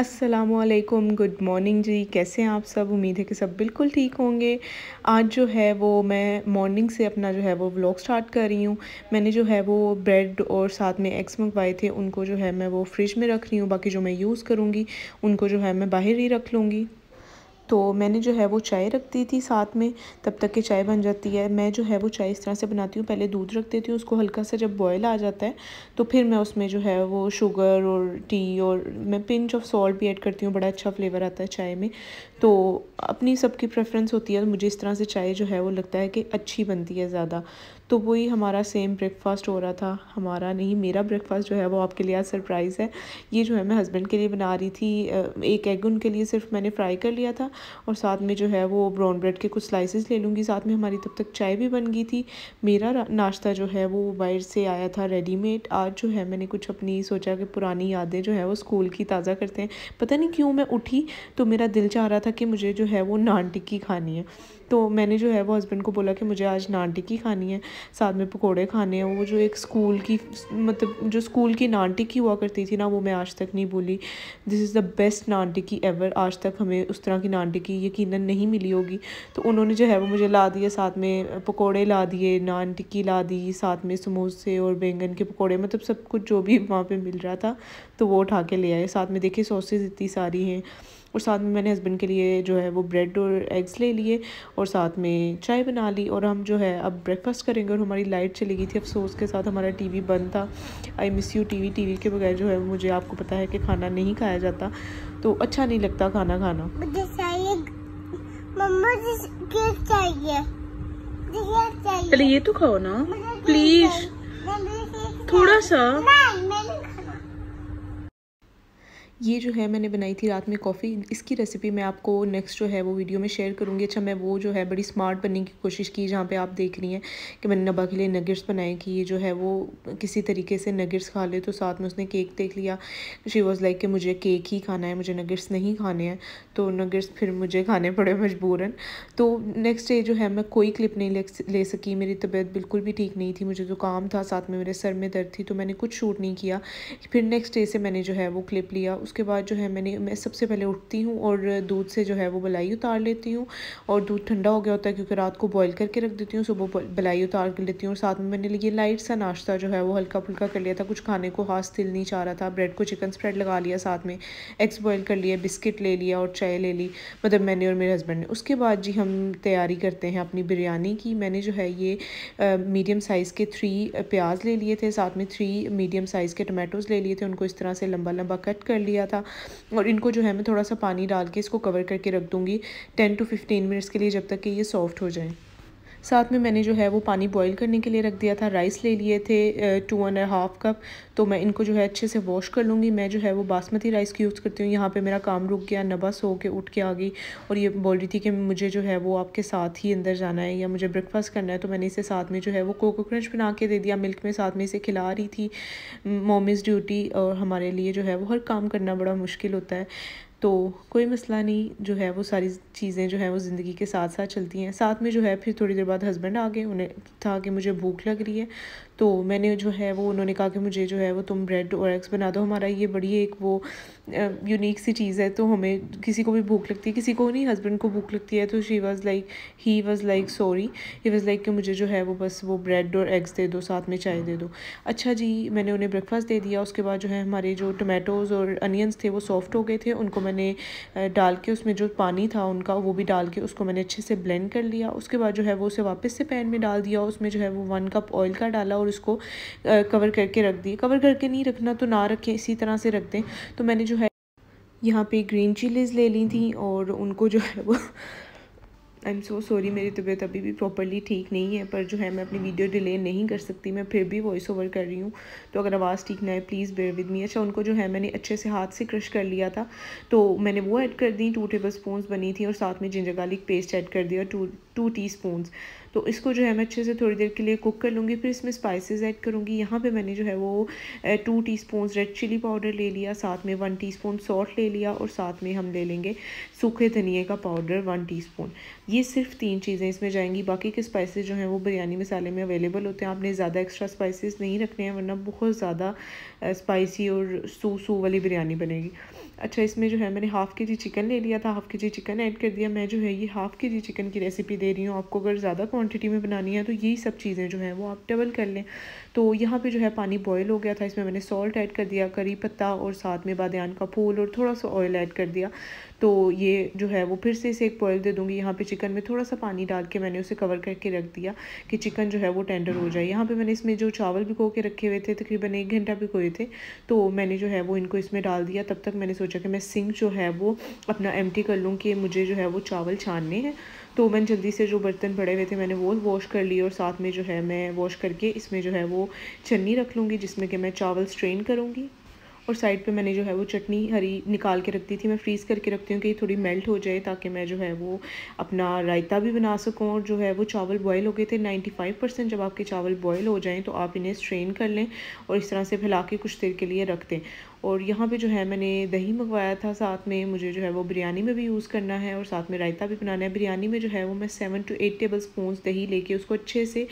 असलकुम good morning जी कैसे हैं आप सब उम्मीद है कि सब बिल्कुल ठीक होंगे आज जो है वो मैं मॉर्निंग से अपना जो है वो व्लॉग स्टार्ट कर रही हूँ मैंने जो है वो ब्रेड और साथ में एग्स मंगवाए थे उनको जो है मैं वो फ्रिज में रख रही हूँ बाकी जो मैं यूज़ करूँगी उनको जो है मैं बाहर ही रख लूँगी तो मैंने जो है वो चाय रख दी थी साथ में तब तक की चाय बन जाती है मैं जो है वो चाय इस तरह से बनाती हूँ पहले दूध रख देती हूँ उसको हल्का सा जब बॉयल आ जाता है तो फिर मैं उसमें जो है वो शुगर और टी और मैं पिंच ऑफ सॉल्ट भी ऐड करती हूँ बड़ा अच्छा फ्लेवर आता है चाय में तो अपनी सबकी प्रेफरेंस होती है मुझे इस तरह से चाय जो है वो लगता है कि अच्छी बनती है ज़्यादा तो वही हमारा सेम ब्रेकफास्ट हो रहा था हमारा नहीं मेरा ब्रेकफास्ट जो है वो आपके लिए आज सरप्राइज़ है ये जो है मैं हस्बैंड के लिए बना रही थी एक एग उनके लिए सिर्फ मैंने फ्राई कर लिया था और साथ में जो है वो ब्राउन ब्रेड के कुछ स्लाइसेस ले लूँगी साथ में हमारी तब तक चाय भी बन गई थी मेरा नाश्ता जो है वो बाहर से आया था रेडीमेड आज जो है मैंने कुछ अपनी सोचा कि पुरानी यादें जो है वो स्कूल की ताज़ा करते हैं पता नहीं क्यों मैं उठी तो मेरा दिल चाह रहा था कि मुझे जो है वो नान टिक्की खानी है तो मैंने जो है वो हस्बैंड को बोला कि मुझे आज नान टिक्की खानी है साथ में पकोड़े खाने हैं वो जो एक स्कूल की मतलब जो स्कूल की नान टिक्की हुआ करती थी ना वो मैं आज तक नहीं बोली this is the best naan tikki ever आज तक हमें उस तरह की नान टिक्की यकीन नहीं मिली होगी तो उन्होंने जो है वो मुझे ला दिए साथ में पकौड़े ला दिए नान टिक्की ला दी साथ में समोसे और बैंगन के पकौड़े मतलब सब कुछ जो भी वहाँ पर मिल रहा था तो वो उठा के ले आए साथ में देखिए सॉसेज इतनी सारी हैं और साथ में मैंने हस्बैंड के लिए जो है वो ब्रेड और एग्स ले लिए और साथ में चाय बना ली और हम जो है अब ब्रेकफास्ट करेंगे और हमारी लाइट चली गई थी अफसोस के साथ हमारा टीवी बंद था I miss you TV TV के बगैर जो है मुझे आपको पता है कि खाना नहीं खाया जाता तो अच्छा नहीं लगता खाना खाना चलिए ये तो खाओ ना प्लीज थोड़ा सा ये जो है मैंने बनाई थी रात में कॉफ़ी इसकी रेसिपी मैं आपको नेक्स्ट जो है वो वीडियो में शेयर करूँगी अच्छा मैं वो जो है बड़ी स्मार्ट बनने की कोशिश की जहाँ पे आप देख रही हैं कि मैंने नबा के लिए नगेट्स बनाए कि ये जो है वो किसी तरीके से नगेट्स खा ले तो साथ में उसने केक देख लिया शी वॉज़ लाइक कि मुझे केक ही खाना है मुझे नगेट्स नहीं खाने हैं तो नगेट्स फिर मुझे खाने पड़े मजबूरन तो नेक्स्ट डे जो है मैं कोई क्लिप नहीं ले सकी मेरी तबीयत बिल्कुल भी ठीक नहीं थी मुझे जो काम था साथ में मेरे सर में दर्द थी तो मैंने कुछ शूट नहीं किया फिर नेक्स्ट डे से मैंने जो है वो क्लिप लिया उसके बाद जो है मैंने मैं सबसे पहले उठती हूँ और दूध से जो है वो बलाई उतार लेती हूँ और दूध ठंडा हो गया होता है क्योंकि रात को बॉयल करके रख देती हूँ सुबह बलाई उतार कर लेती हूँ और साथ में मैंने लिए लाइट सा नाश्ता जो है वो हल्का फुल्का कर लिया था कुछ खाने को हाथ तिल नहीं चाह रहा था ब्रेड को चिकन स्प्रेड लगा लिया साथ में एग्स बॉयल कर लिया बिस्किट ले लिया और चाय ले ली मतलब मैंने और मेरे हस्बैंड ने उसके बाद जी हम तैयारी करते हैं अपनी बिरयानी की मैंने जो है ये मीडियम साइज़ के थ्री प्याज ले लिए थे साथ में थ्री मीडियम साइज़ के टमाटोज़ ले लिए थे उनको इस तरह से लंबा लंबा कट कर लिया लिया था और इनको जो है मैं थोड़ा सा पानी डाल के इसको कवर करके रख दूँगी टेन टू फिफ्टीन मिनट्स के लिए जब तक कि ये सॉफ्ट हो जाए साथ में मैंने जो है वो पानी बॉईल करने के लिए रख दिया था राइस ले लिए थे टू एंड हाफ कप तो मैं इनको जो है अच्छे से वॉश कर लूँगी मैं जो है वो बासमती राइस की यूज़ करती हूँ यहाँ पर मेरा काम रुक गया नबस हो के उठ के आ गई और ये बोल रही थी कि मुझे जो है वो आपके साथ ही अंदर जाना है या मुझे ब्रेकफास्ट करना है तो मैंने इसे साथ में जो है वो कोको क्रंच बना के दे दिया मिल्क में साथ में इसे खिला रही थी मोमिस ड्यूटी और हमारे लिए जो है वो हर काम करना बड़ा मुश्किल होता है तो कोई मसला नहीं जो है वो सारी चीज़ें जो है वो ज़िंदगी के साथ साथ चलती हैं साथ में जो है फिर थोड़ी देर बाद हस्बैंड आ गए उन्हें था कि मुझे भूख लग रही है तो मैंने जो है वो उन्होंने कहा कि मुझे जो है वो तुम ब्रेड और एग्स बना दो हमारा ये बड़ी एक वो यूनिक सी चीज़ है तो हमें किसी को भी भूख लगती है किसी को नहीं हस्बैंड को भूख लगती है तो she was like he was like sorry he was like कि मुझे जो है वो बस वो ब्रेड और एग्स दे दो साथ में चाय दे दो अच्छा जी मैंने उन्हें ब्रेकफास्ट दे दिया उसके बाद जो है हमारे जो टमेटोज़ और अनियंस थे वो सॉफ्ट हो गए थे उनको मैंने मैंने डाल के उसमें जो पानी था उनका वो भी डाल के उसको मैंने अच्छे से ब्लेंड कर लिया उसके बाद जो है वो उसे वापस से पैन में डाल दिया उसमें जो है वो वन कप ऑयल का डाला और उसको कवर करके रख दिया कवर करके नहीं रखना तो ना रखें इसी तरह से रख दें तो मैंने जो है यहाँ पे ग्रीन चिलीज़ ले ली थी और उनको जो है वो आई एम सो सॉरी मेरी तबीयत अभी भी प्रॉपरली ठीक नहीं है पर जो है मैं अपनी वीडियो डिले नहीं कर सकती मैं फिर भी वॉइस ओवर कर रही हूँ तो अगर आवाज़ ठीक ना है प्लीज़ बेयर विद मी अच्छा उनको जो है मैंने अच्छे से हाथ से क्रश कर लिया था तो मैंने वो ऐड कर दी टू टेबल स्पून बनी थी और साथ में जिंजर गार्लिक पेस्ट ऐड कर दिया टू टू टी स्पून्स तो इसको जो है मैं अच्छे से थोड़ी देर के लिए कुक कर लूँगी फिर इसमें स्पाइसेस ऐड करूँगी यहाँ पे मैंने जो है वो two teaspoon red chilli powder ले लिया साथ में वन टीस्पून सॉल्ट ले लिया और साथ में हम ले लेंगे सूखे धनिए का पाउडर वन स्पून ये सिर्फ तीन चीज़ें इसमें जाएंगी बाकी के स्पाइसेस जो हैं वो बिरयानी मसाले में अवेलेबल होते हैं आपने ज़्यादा एक्स्ट्रा स्पाइसिस नहीं रखने हैं वरना बहुत ज़्यादा स्पाइसी और सू सू वाली बिरयानी बनेगी अच्छा इसमें जो है मैंने हाफ़ के जी चिकन ले लिया था हाफ़ के जी चिकन ऐड कर दिया मैं जो है ये हाफ़ के जी चिकन की रेसिपी दे रही हूँ आपको अगर ज़्यादा क्वांटिटी में बनानी है तो यही सब चीज़ें जो हैं वो आप डबल कर लें तो यहाँ पे जो है पानी बॉयल हो गया था इसमें मैंने सॉल्ट ऐड कर दिया करी पत्ता और साथ में बादन का फूल और थोड़ा सा ऑयल ऐड कर दिया तो ये जो है वो फिर से इसे एक बॉयल दे दूँगी यहाँ पे चिकन में थोड़ा सा पानी डाल के मैंने उसे कवर करके रख दिया कि चिकन जो है वो टेंडर हो जाए यहाँ पे मैंने इसमें जो चावल भिगो के रखे हुए थे तकरीबन एक घंटा भिगोए थे तो मैंने जो है वो इनको इसमें डाल दिया तब तक मैंने सोचा कि मैं सिंक जो है वो अपना एम कर लूँ कि मुझे जो है वो चावल छानने हैं तो मैंने जल्दी से जो बर्तन पड़े हुए थे मैंने वो वॉश कर लिए और साथ में जो है मैं वॉश करके इसमें जो है वो छन्नी रख लूँगी जिसमें कि मैं चावल स्ट्रेन करूँगी और साइड पे मैंने जो है वो चटनी हरी निकाल के रखती थी मैं फ्रीज़ करके रखती हूँ कि थोड़ी मेल्ट हो जाए ताकि मैं जो है वो अपना रायता भी बना सकूँ और जो है वो चावल बॉयल हो गए थे नाइन्टी फाइव परसेंट जब आपके चावल बॉयल हो जाएँ तो आप इन्हें स्ट्रेन कर लें और इस तरह से फैला के कुछ देर के लिए रख दें और यहाँ पे जो है मैंने दही मंगवाया था साथ में मुझे जो है वो बिरयानी में भी यूज़ करना है और साथ में रायता भी बनाना है बिरयानी में जो है वो मैं seven two eight tablespoon दही लेके उसको अच्छे से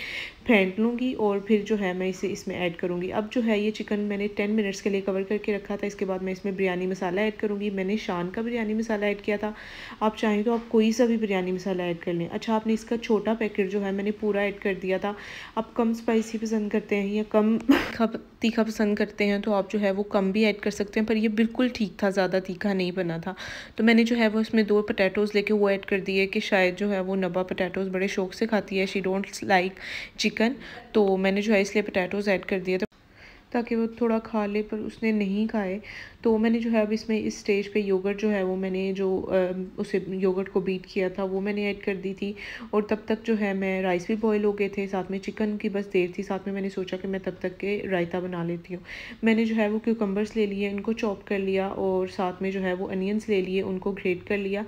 फेंट लूँगी और फिर जो है मैं इसे इसमें ऐड करूँगी अब जो है ये चिकन मैंने टेन मिनट्स के लिए कवर करके रखा था इसके बाद मैं इसमें बिरयानी मसाला ऐड करूँगी मैंने शान का बिरयानी मसाला ऐड किया था आप चाहें तो आप कोई सा भी बिरयानी मसाला ऐड कर लें अच्छा आपने इसका छोटा पैकेट जो है मैंने पूरा ऐड कर दिया था आप कम स्पाइसी पसंद करते हैं या कम तीखा पसंद करते हैं तो आप जो है वो कम भी ऐड कर सकते हैं पर ये बिल्कुल ठीक था ज़्यादा तीखा नहीं बना था तो मैंने जो है वो इसमें दो पटैटोज़ लेके वो ऐड कर दिए कि शायद जो है वो नबा पटैटोज़ बड़े शौक से खाती है शी डोंट लाइक चिकन तो मैंने जो है इसलिए पटैटोज़ ऐड कर दिए ताकि वो थोड़ा खा ले पर उसने नहीं खाए तो मैंने जो है अब इसमें इस स्टेज पे योगर्ट जो है वो मैंने जो उसे योगर्ट को बीट किया था वो मैंने ऐड कर दी थी और तब तक जो है मैं राइस भी बॉयल हो गए थे साथ में चिकन की बस देर थी साथ में मैंने सोचा कि मैं तब तक के रायता बना लेती हूँ मैंने जो है वो क्यूकम्बर्स ले लिए उनको चॉप कर लिया और साथ में जो है वो अनियंस ले लिए उनको ग्रेट कर लिया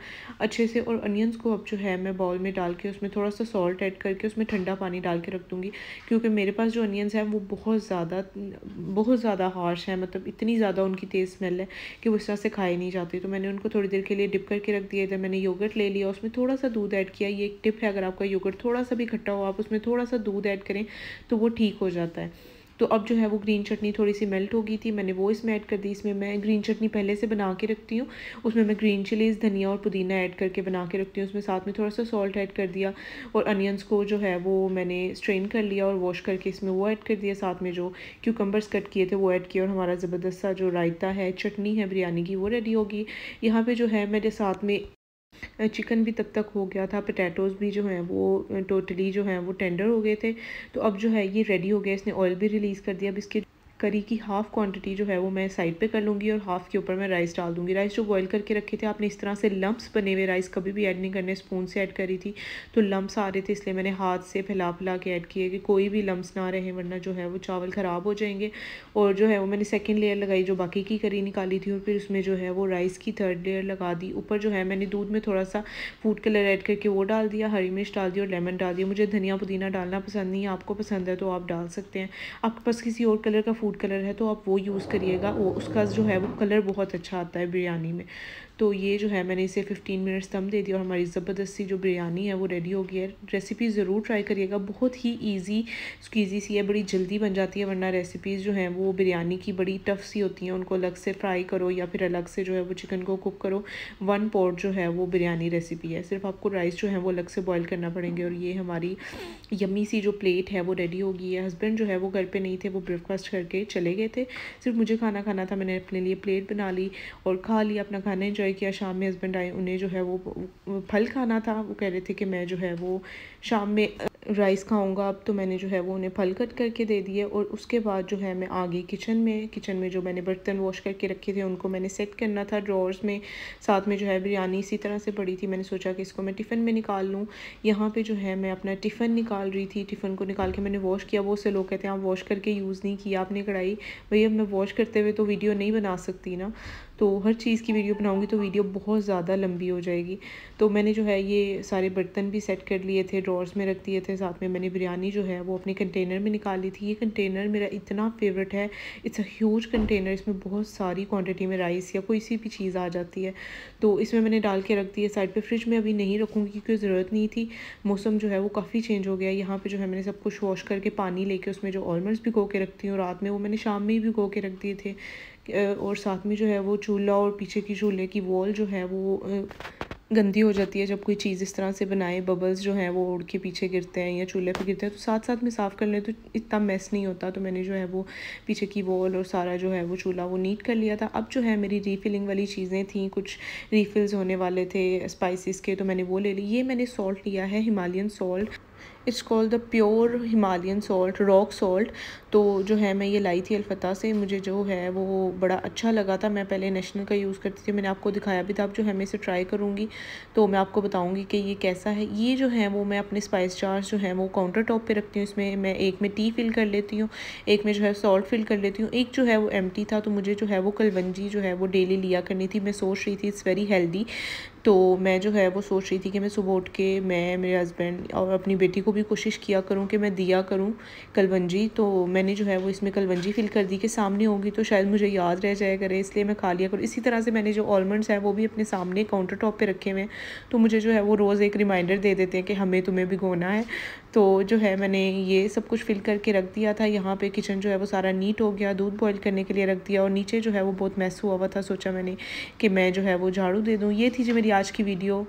अच्छे से और अनियंस को अब जो है मैं बॉल में डाल के उसमें थोड़ा सा सॉल्ट ऐड करके उसमें ठंडा पानी डाल के रख दूँगी क्योंकि मेरे पास जो अनियंस हैं वो बहुत ज़्यादा बहुत ज़्यादा हार्श है मतलब इतनी ज़्यादा उनकी तेज़ स्मेल है कि वो इस तरह से खाई नहीं जाती तो मैंने उनको थोड़ी देर के लिए डिप करके रख दिया इधर मैंने योगर्ट ले लिया उसमें थोड़ा सा दूध ऐड किया ये एक टिप है अगर आपका योगर्ट थोड़ा सा भी खट्टा हो आप उसमें थोड़ा सा दूध ऐड करें तो वो ठीक हो जाता है तो अब जो है वो ग्रीन चटनी थोड़ी सी मेल्ट हो गई थी मैंने वो इसमें ऐड कर दी इसमें मैं ग्रीन चटनी पहले से बना के रखती हूँ उसमें मैं ग्रीन चिलीज़ धनिया और पुदीना ऐड करके बना के रखती हूँ उसमें साथ में थोड़ा सा सॉल्ट ऐड कर दिया और अनियंस को जो है वो मैंने स्ट्रेन कर लिया और वॉश करके इसमें वो ऐड कर दिया साथ में जो क्यूकम्बर्स कट किए थे वो ऐड किए और हमारा ज़बरदस्त सा जो रायता है चटनी है बिरयानी की वो रेडी होगी यहाँ पर जो है मैंने साथ में चिकन भी तब तक हो गया था पटैटोज़ भी जो हैं वो टोटली जो हैं वो टेंडर हो गए थे तो अब जो है ये रेडी हो गया इसने ऑयल भी रिलीज़ कर दिया अब इसके करी की हाफ़ क्वांटिटी जो है वो मैं साइड पे कर लूँगी और हाफ़ के ऊपर मैं राइस डाल दूँगी राइस जो बॉईल करके रखे थे आपने इस तरह से लम्ब्स बने हुए राइस कभी भी ऐड नहीं करने स्पून से ऐड करी थी तो लम्ब्स आ रहे थे इसलिए मैंने हाथ से फैला फैला के ऐड किए कि कोई भी लम्ब्स ना रहे वरना जो है वो चावल ख़राब हो जाएंगे और जो है वो मैंने सेकेंड लेयर लगाई जो बाकी की करी निकाली थी और फिर उसमें जो है वो राइस की थर्ड लेयर लगा दी ऊपर जो है मैंने दूध में थोड़ा सा फूड कलर ऐड करके वो डाल दिया हरी मिर्च डाल दी और लेमन डाल दिया मुझे धनिया पुदीना डालना पसंद नहीं है आपको पसंद है तो आप डाल सकते हैं आपके पास किसी और कलर का फूड कलर है तो आप वो यूज़ करिएगा वो उसका जो है वो कलर बहुत अच्छा आता है बिरयानी में तो ये जो है मैंने इसे 15 मिनट्स दम दे दिया और हमारी ज़बरदस्ती जो बिरयानी है वो रेडी हो गई है रेसिपी ज़रूर ट्राई करिएगा बहुत ही ईजी स्कीजी सी है बड़ी जल्दी बन जाती है वरना रेसिपीज़ जो हैं वो बिरयानी की बड़ी टफ सी होती हैं उनको अलग से फ्राई करो या फिर अलग से जो है वो चिकन को कुक करो वन पॉट जो है वो बिरयानी रेसिपी है सिर्फ आपको राइस जो है वो अलग से बॉयल करना पड़ेंगे और ये हमारी यमी सी जो प्लेट है वो रेडी हो गई है हस्बैंड जो है वो घर पर नहीं थे वो ब्रेकफास्ट करके चले गए थे सिर्फ मुझे खाना खाना था मैंने अपने लिए प्लेट बना ली और खा लिया अपना खाना इंजॉय इन्जॉय किया शाम में हस्बैंड आए उन्हें जो है वो, फल खाना था वो कह रहे थे कि मैं जो है वो शाम में राइस खाऊंगा अब तो मैंने जो है वो उन्हें फल कट करके दे दिए और उसके बाद जो है मैं आ गई किचन में किचन में जो मैंने बर्तन वॉश करके रखे थे उनको मैंने सेट करना था ड्रॉर्स में साथ में जो है बिरयानी इसी तरह से पड़ी थी मैंने सोचा कि इसको मैं टिफ़िन में निकाल लूँ यहाँ पे जो है मैं अपना टिफ़िन निकाल रही थी टिफ़िन को निकाल के मैंने वॉश किया वो से लोग कहते हैं आप वॉश करके यूज़ नहीं किया आपने कढ़ाई भैया मैं वॉश करते हुए तो वीडियो नहीं बना सकती ना तो हर चीज़ की वीडियो बनाऊँगी तो वीडियो बहुत ज़्यादा लंबी हो जाएगी तो मैंने जो है ये सारे बर्तन भी सेट कर लिए थे ड्रॉर्स में रख दिए थे साथ में मैंने बिरयानी जो है वो अपने कंटेनर में निकाल ली थी ये कंटेनर मेरा इतना फेवरेट है इट्स अ ह्यूज कंटेनर इसमें बहुत सारी क्वान्टिटी में राइस या कोई सी भी चीज़ आ जाती है तो इसमें मैंने डाल के रख दी है साइड पर फ्रिज में अभी नहीं रखूँगी क्योंकि ज़रूरत नहीं थी मौसम जो है वो काफ़ी चेंज हो गया यहाँ पर जो है मैंने सब कुछ वॉश करके पानी लेके उसमें जो ऑलमंड्स भिगो के रखती हूँ रात में वो मैंने शाम में ही भिगो के रख दिए थे और साथ में जो है वो चूल्हा और पीछे की चूल्हे की वॉल जो है वो गंदी हो जाती है जब कोई चीज़ इस तरह से बनाए बबल्स जो हैं वो उड़ के पीछे गिरते हैं या चूल्हे पे गिरते हैं तो साथ साथ में साफ़ कर लें तो इतना मैस नहीं होता तो मैंने जो है वो पीछे की वॉल और सारा जो है वो चूल्हा वो नीट कर लिया था अब जो है मेरी रीफिलिंग वाली चीज़ें थी कुछ रीफिल्स होने वाले थे स्पाइसिस के तो मैंने वो ले ली ये मैंने सॉल्ट लिया है Himalayan salt it's called the pure Himalayan salt rock salt तो जो है मैं ये लाई थी अलफता से मुझे जो है वो बड़ा अच्छा लगा था मैं पहले नेशनल का यूज़ करती थी मैंने आपको दिखाया भी था आप जो है मैं इसे ट्राई करूँगी तो मैं आपको बताऊँगी कि ये कैसा है ये जो है वो मैं अपने स्पाइस चार्ज जो है वो काउंटर टॉप पर रखती हूँ इसमें मैं एक में टी फिल कर लेती हूँ एक में जो है सॉल्ट फिल कर लेती हूँ एक जो है वो एम था तो मुझे जो है वो कलवंजी जो है वो डेली लिया करनी थी मैं सोच रही थी इट्स वेरी हेल्दी तो मैं जो है वो सोच रही थी कि मैं सुबह उठ के मैं मेरे हस्बैंड और अपनी बेटी को भी कोशिश किया करूँ कि मैं दिया करूँ कलवंजी तो मैंने जो है वो इसमें कलवंजी फिल कर दी कि सामने होगी तो शायद मुझे याद रह जाए करे इसलिए मैं खा लिया करूँ इसी तरह से मैंने जो ऑलमंड्स हैं वो भी अपने सामने काउंटर टॉप पर रखे हुए हैं तो मुझे जो है वो रोज़ एक रिमाइंडर दे देते हैं कि हमें तुम्हें भिगोना है तो जो है मैंने ये सब कुछ फिल करके रख दिया था यहाँ पे किचन जो है वो सारा नीट हो गया दूध बॉयल करने के लिए रख दिया और नीचे जो है वो बहुत मैस हुआ हुआ था सोचा मैंने कि मैं जो है वो झाड़ू दे दूँ ये थी जो मेरी आज की वीडियो